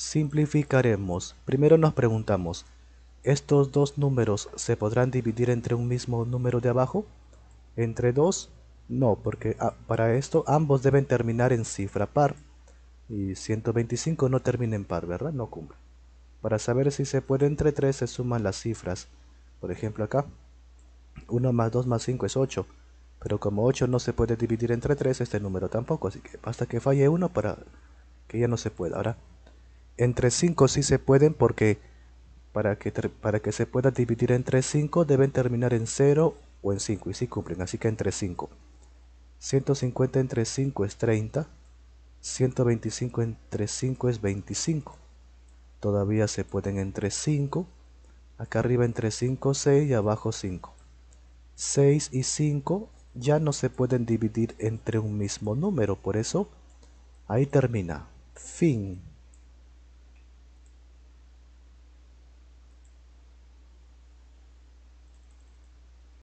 Simplificaremos. Primero nos preguntamos, ¿estos dos números se podrán dividir entre un mismo número de abajo? ¿Entre dos? No, porque ah, para esto ambos deben terminar en cifra par. Y 125 no termina en par, ¿verdad? No cumple. Para saber si se puede entre 3 se suman las cifras. Por ejemplo acá, 1 más 2 más 5 es 8. Pero como 8 no se puede dividir entre 3, este número tampoco. Así que basta que falle uno para que ya no se pueda. Ahora, entre 5 sí se pueden porque para que, para que se pueda dividir entre 5 deben terminar en 0 o en 5 y sí cumplen, así que entre 5. 150 entre 5 es 30, 125 entre 5 es 25. Todavía se pueden entre 5, acá arriba entre 5, 6 y abajo 5. 6 y 5 ya no se pueden dividir entre un mismo número, por eso ahí termina. Fin.